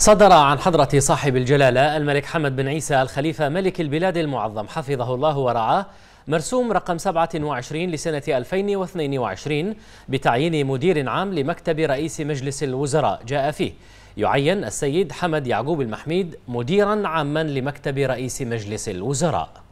صدر عن حضرة صاحب الجلالة الملك حمد بن عيسى الخليفة ملك البلاد المعظم حفظه الله ورعاه مرسوم رقم 27 لسنة 2022 بتعيين مدير عام لمكتب رئيس مجلس الوزراء جاء فيه يعين السيد حمد يعقوب المحميد مديرا عاما لمكتب رئيس مجلس الوزراء